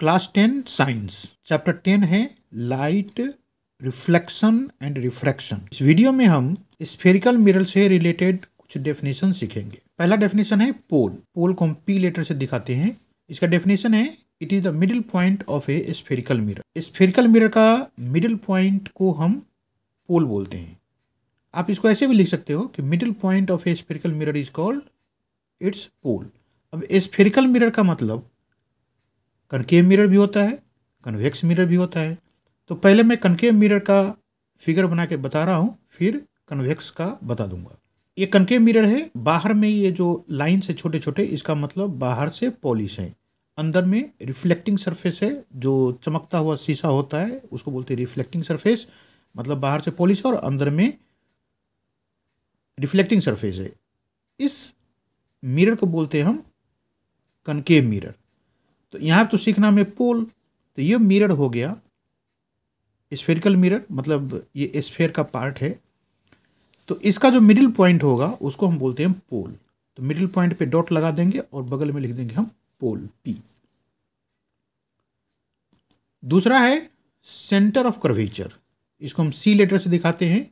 class ten science chapter ten है light reflection and refraction इस video में हम स्फेरिकल मिरर से रिलेटेड कुछ डेफिनेशन सीखेंगे पहला डेफिनेशन है पोल पोल को हम पी लेटर से दिखाते हैं इसका डेफिनेशन है it is the middle point of a spherical mirror spherical mirror का मिडिल पॉइंट को हम पोल बोलते हैं आप इसको ऐसे भी लिख सकते हो कि middle point of a spherical mirror is called its pole अब स्फेरिकल मिरर का मतलब कनकेव मिरर भी होता है कन्वेक्स मिरर भी होता है तो पहले मैं कनकेव मिरर का फिगर बना के बता रहा हूँ फिर कन्वेक्स का बता दूंगा ये कनकेव मिरर है बाहर में ये जो लाइन से छोटे छोटे इसका मतलब बाहर से पॉलिश है अंदर में रिफ्लेक्टिंग सरफेस है जो चमकता हुआ शीशा होता है उसको बोलते हैं रिफ्लेक्टिंग सरफेस मतलब बाहर से पॉलिश और अंदर में रिफ्लेक्टिंग सरफेस है इस मिरर को बोलते हैं हम कनकेव मिरर तो यहाँ तो सीखना हमें पोल तो ये मिरर हो गया स्फेरिकल मिरर मतलब ये स्फेयर का पार्ट है तो इसका जो मिडिल पॉइंट होगा उसको हम बोलते हैं पोल तो मिडिल पॉइंट पे डॉट लगा देंगे और बगल में लिख देंगे हम पोल पी दूसरा है सेंटर ऑफ कर्वेचर इसको हम सी लेटर से दिखाते हैं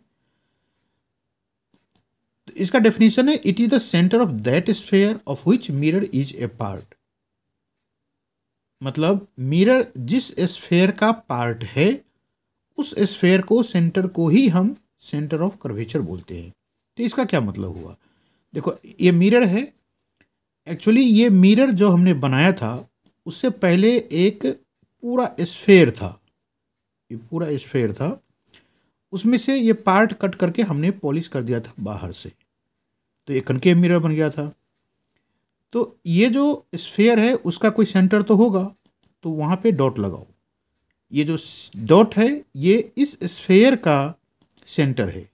तो इसका डेफिनेशन है it is the centre of that sphere of which mirror is a part मतलब मिरर जिस स्फेयर का पार्ट है उस स्फेयर को सेंटर को ही हम सेंटर ऑफ कर्वेचर बोलते हैं तो इसका क्या मतलब हुआ देखो ये मिरर है एक्चुअली ये मिरर जो हमने बनाया था उससे पहले एक पूरा स्फेयर था ये पूरा स्फेयर था उसमें से ये पार्ट कट करके हमने पॉलिश कर दिया था बाहर से तो ये कनके मिरर बन गया था तो ये जो स्फेयर है उसका कोई सेंटर तो होगा तो वहाँ पे डॉट लगाओ ये जो डॉट है ये इस स्फेयर का सेंटर है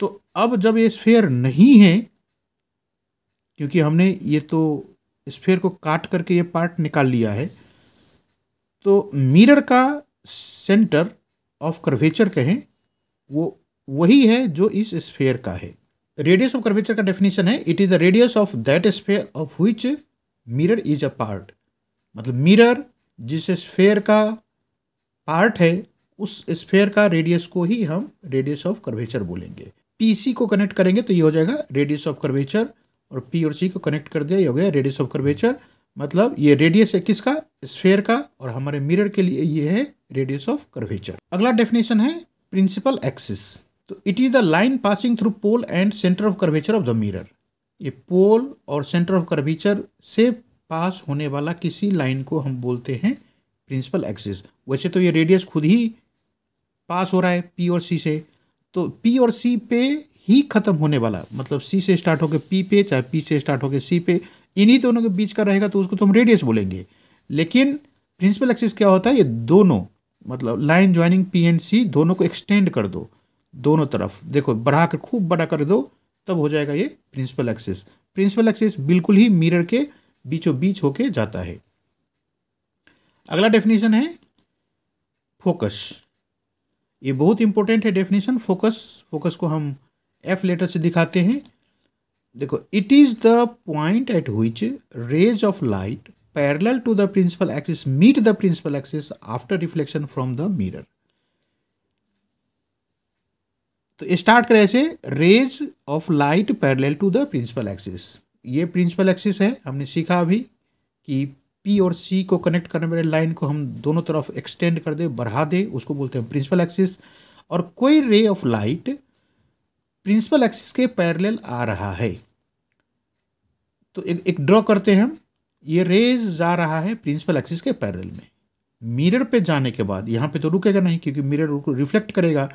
तो अब जब ये स्फेयर नहीं है क्योंकि हमने ये तो स्फेयर को काट करके ये पार्ट निकाल लिया है तो मिरर का सेंटर ऑफ कर्वेचर कहें वो वही है जो इस स्फेयर का है रेडियस ऑफ कर्वेचर का डेफिनेशन है it is the radius of that sphere of which mirror is a part मतलब मिरर जिस स्फेयर का पार्ट है उस स्फेयर का रेडियस को ही हम रेडियस ऑफ कर्वेचर बोलेंगे पी को कनेक्ट करेंगे तो ये हो जाएगा रेडियस ऑफ कर्वेचर और पी और सी को कनेक्ट कर दिया ये हो गया रेडियस ऑफ कर्वेचर मतलब ये रेडियस है किसका स्फेयर का और हमारे मिरर के लिए ये है रेडियस ऑफ कर्वेचर अगला डेफिनेशन है प्रिंसिपल एक्सिस तो it is the line passing through pole and centre of curvature of the mirror ये पोल और सेंटर ऑफ कर्वेचर से पास होने वाला किसी लाइन को हम बोलते हैं प्रिंसिपल एक्सिस वैसे तो ये रेडियस खुद ही पास हो रहा है पी और सी से तो पी और सी पे ही ख़त्म होने वाला मतलब सी से स्टार्ट होकर पी पे चाहे पी से स्टार्ट होकर सी पे इन्हीं दोनों के बीच का रहेगा तो उसको तो हम रेडियस बोलेंगे लेकिन प्रिंसिपल एक्सिस क्या होता है ये दोनों मतलब line joining P and C दोनों को एक्सटेंड कर दो दोनों तरफ देखो बढ़ा कर खूब बड़ा कर दो तब हो जाएगा ये प्रिंसिपल एक्सिस प्रिंसिपल एक्सिस बिल्कुल ही मिरर के बीचों बीच होके जाता है अगला डेफिनेशन है फोकस ये बहुत इंपॉर्टेंट है डेफिनेशन फोकस फोकस को हम एफ लेटर से दिखाते हैं देखो it is the point at which rays of light parallel to the principal axis meet the principal axis after reflection from the mirror तो स्टार्ट करें ऐसे rays of light parallel to the principal axis ये principal axis है हमने सीखा अभी कि P और सी को कनेक्ट करने वाले लाइन को हम दोनों तरफ एक्सटेंड कर दे बढ़ा दे उसको बोलते हैं प्रिंसिपल एक्सिस और कोई ray of light principal axis के पैरेलल आ रहा है तो एक एक ड्रॉ करते हैं हम ये रेज जा रहा है प्रिंसिपल एक्सिस के पैरेलल में मिरर पे जाने के बाद यहाँ पे तो रुकेगा नहीं क्योंकि मिरर रिफ्लेक्ट करेगा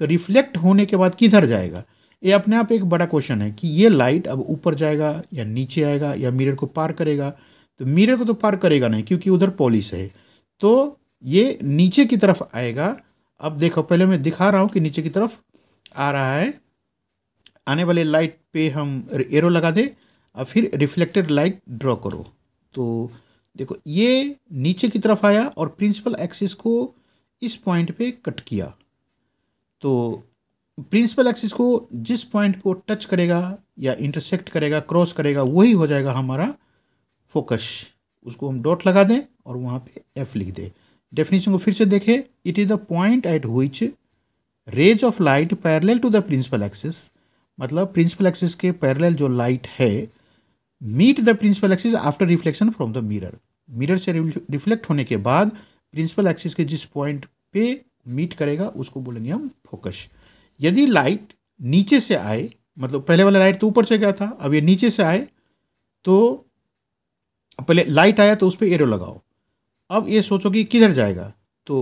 तो रिफ्लेक्ट होने के बाद किधर जाएगा ये अपने आप एक बड़ा क्वेश्चन है कि ये लाइट अब ऊपर जाएगा या नीचे आएगा या मिरर को पार करेगा तो मिरर को तो पार करेगा नहीं क्योंकि उधर पॉलिश है तो ये नीचे की तरफ आएगा अब देखो पहले मैं दिखा रहा हूँ कि नीचे की तरफ आ रहा है आने वाले लाइट पे हम एरो लगा दें और फिर रिफ्लेक्टेड लाइट ड्रॉ करो तो देखो ये नीचे की तरफ आया और प्रिंसिपल एक्सिस को इस पॉइंट पे कट किया तो प्रिंसिपल एक्सिस को जिस पॉइंट को टच करेगा या इंटरसेक्ट करेगा क्रॉस करेगा वही हो जाएगा हमारा फोकस उसको हम डॉट लगा दें और वहाँ पे एफ लिख दें डेफिनेशन को फिर से देखें it is the point at which rays of light parallel to the principal axis मतलब प्रिंसिपल एक्सिस के पैरेलल जो लाइट है meet the principal axis after reflection from the mirror mirror से रिफ्लेक्ट होने के बाद प्रिंसिपल एक्सिस के जिस पॉइंट पे मीट करेगा उसको बोलेंगे हम फोकस यदि लाइट नीचे से आए मतलब पहले वाला लाइट तो ऊपर से गया था अब ये नीचे से आए तो पहले लाइट आया तो उस पर एरो लगाओ अब ये सोचो कि किधर जाएगा तो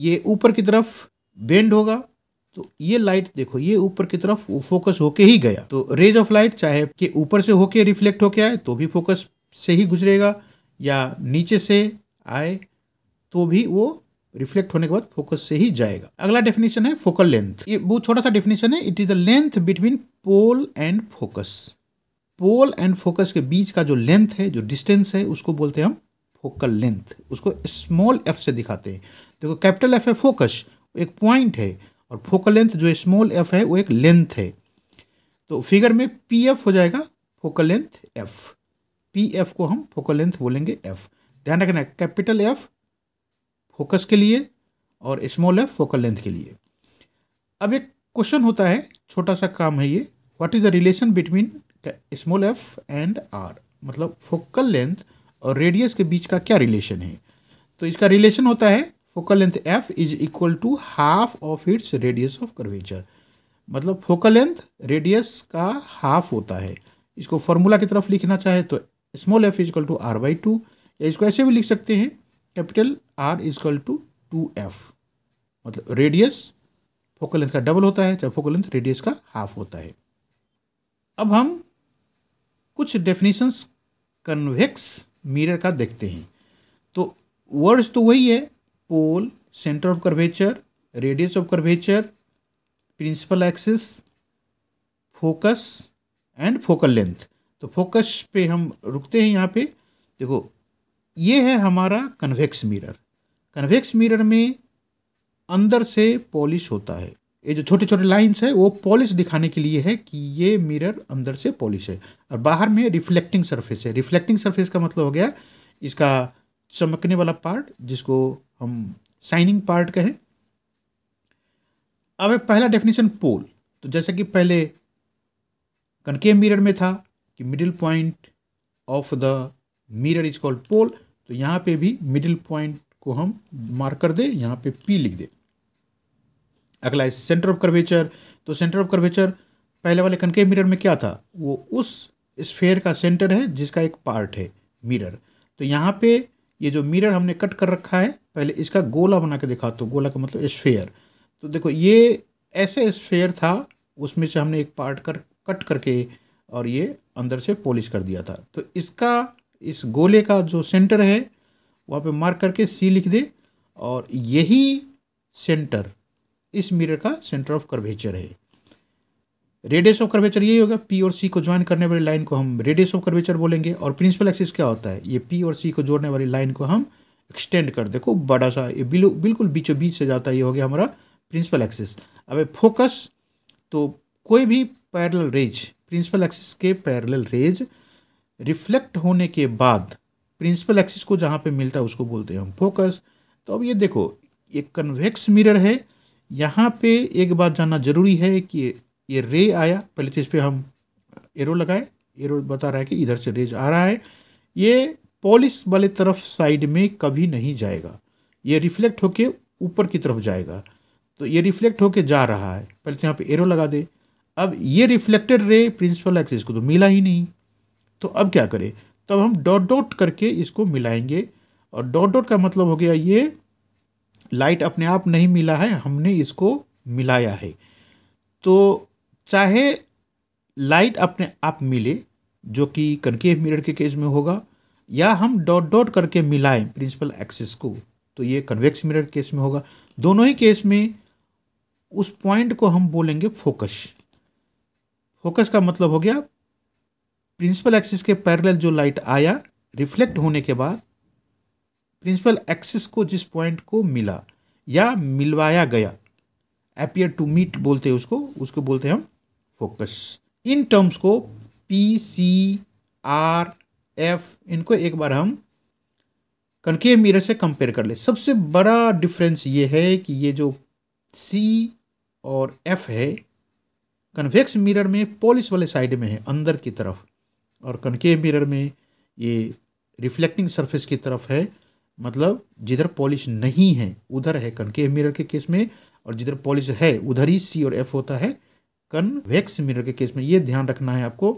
ये ऊपर की तरफ बेंड होगा तो ये लाइट देखो ये ऊपर की तरफ वो फोकस होके ही गया तो रेज ऑफ लाइट चाहे कि ऊपर से होके रिफ्लेक्ट होके आए तो भी फोकस से ही गुजरेगा या नीचे से आए तो भी वो रिफ्लेक्ट होने के बाद फोकस से ही जाएगा अगला डेफिनेशन है फोकल लेंथ ये बहुत छोटा सा डेफिनेशन है it is the length between pole and focus pole and focus के बीच का जो लेंथ है जो डिस्टेंस है उसको बोलते हैं हम फोकल लेंथ उसको स्मॉल एफ से दिखाते हैं देखो कैपिटल एफ है फोकस एक पॉइंट है और फोकल लेंथ जो स्मॉल एफ है वो एक लेंथ है तो फिगर में पी एफ हो जाएगा focal length F P F को हम फोकल लेंथ बोलेंगे एफ ध्यान रखना कैपिटल एफ फोकस के लिए और स्मॉल एफ फोकल लेंथ के लिए अब एक क्वेश्चन होता है छोटा सा काम है ये what is the relation between small F and R मतलब फोकल लेंथ और रेडियस के बीच का क्या रिलेशन है तो इसका रिलेशन होता है focal length F is equal to half of its radius of curvature मतलब फोकल लेंथ रेडियस का हाफ होता है इसको फॉर्मूला की तरफ लिखना चाहे तो small F is equal to R by two या इसको ऐसे भी लिख सकते हैं capital R is equal to two F मतलब रेडियस फोकल लेंथ का डबल होता है जब फोकल लेंथ रेडियस का हाफ होता है अब हम कुछ डेफिनेशंस कन्वेक्स मिरर का देखते हैं तो वर्ड्स तो वही है pole centre of curvature radius of curvature principal axis focus and focal length तो फोकस पे हम रुकते हैं यहाँ पे देखो ये है हमारा कन्वेक्स मिरर कन्वेक्स मिरर में अंदर से पॉलिश होता है ये जो छोटे छोटे लाइंस है वो पॉलिश दिखाने के लिए है कि ये मिरर अंदर से पॉलिश है और बाहर में रिफ्लेक्टिंग सरफेस है रिफ्लेक्टिंग सरफेस का मतलब हो गया इसका चमकने वाला पार्ट जिसको हम शाइनिंग पार्ट कहें अब पहला डेफिनेशन पोल तो जैसा कि पहले कनकेव मिरर में था कि middle point of the mirror is called pole तो यहाँ पे भी मिडिल पॉइंट को हम मार्क कर दें यहाँ पे पी लिख दें अगला है सेंटर ऑफ कर्वेचर तो सेंटर ऑफ कर्वेचर पहले वाले कनके मिरर में क्या था वो उस स्फेयर का सेंटर है जिसका एक पार्ट है मिरर तो यहाँ पे ये जो मिरर हमने कट कर रखा है पहले इसका गोला बना के दिखा तो गोला का मतलब स्फेयर तो देखो ये ऐसे स्फेयर था उसमें से हमने एक पार्ट कर कट करके और ये अंदर से पॉलिश कर दिया था तो इसका इस गोले का जो सेंटर है वहाँ पे मार्क करके सी लिख दे और यही सेंटर इस मिरर का सेंटर ऑफ कर्वेचर है रेडियस ऑफ कर्वेचर यही होगा पी और सी को ज्वाइन करने वाली लाइन को हम रेडियस ऑफ कर्वेचर बोलेंगे और प्रिंसिपल एक्सिस क्या होता है ये पी और सी को जोड़ने वाली लाइन को हम एक्सटेंड कर देखो बड़ा सा ये बिल्कुल बीचों बीच से जाता है ये हो गया हमारा प्रिंसिपल एक्सिस अब फोकस तो कोई भी पैरल रेज प्रिंसिपल एक्सिस के पैरल रेज रिफ्लेक्ट होने के बाद प्रिंसिपल एक्सिस को जहाँ पे मिलता है उसको बोलते हैं हम फोकस तो अब ये देखो ये कन्वेक्स मिरर है यहाँ पे एक बात जानना जरूरी है कि ये रे आया पहले तो इस पर हम एरो लगाए एरो बता रहा है कि इधर से रेज आ रहा है ये पॉलिस वाले तरफ साइड में कभी नहीं जाएगा ये रिफ्लेक्ट होके ऊपर की तरफ जाएगा तो ये रिफ्लेक्ट होके जा रहा है पहले तो यहाँ पर एरो लगा दे अब ये रिफ्लेक्टेड रे प्रिंसिपल एक्सिस को तो मिला ही नहीं तो अब क्या करें तब हम डॉट डॉट करके इसको मिलाएंगे और डॉट डॉट का मतलब हो गया ये लाइट अपने आप नहीं मिला है हमने इसको मिलाया है तो चाहे लाइट अपने आप मिले जो कि कनकेव मिरर के केस में होगा या हम डॉट डॉट करके मिलाएं प्रिंसिपल एक्सिस को तो ये कन्वेक्स मिरर केस में होगा दोनों ही केस में उस पॉइंट को हम बोलेंगे फोकस फोकस का मतलब हो गया प्रिंसिपल एक्सिस के पैरेलल जो लाइट आया रिफ्लेक्ट होने के बाद प्रिंसिपल एक्सिस को जिस पॉइंट को मिला या मिलवाया गया अपियर टू मीट बोलते हैं उसको उसको बोलते हैं हम फोकस इन टर्म्स को पी सी आर एफ इनको एक बार हम कनकेव मिरर से कंपेयर कर ले सबसे बड़ा डिफरेंस ये है कि ये जो सी और एफ है कन्वेक्स मिरर में पॉलिश वाले साइड में है अंदर की तरफ और कनकेव मिरर में ये रिफ्लेक्टिंग सरफेस की तरफ है मतलब जिधर पॉलिश नहीं है उधर है कनकेव मिरर के केस में और जिधर पॉलिश है उधर ही सी और एफ होता है कन वैक्स मिरर के केस में ये ध्यान रखना है आपको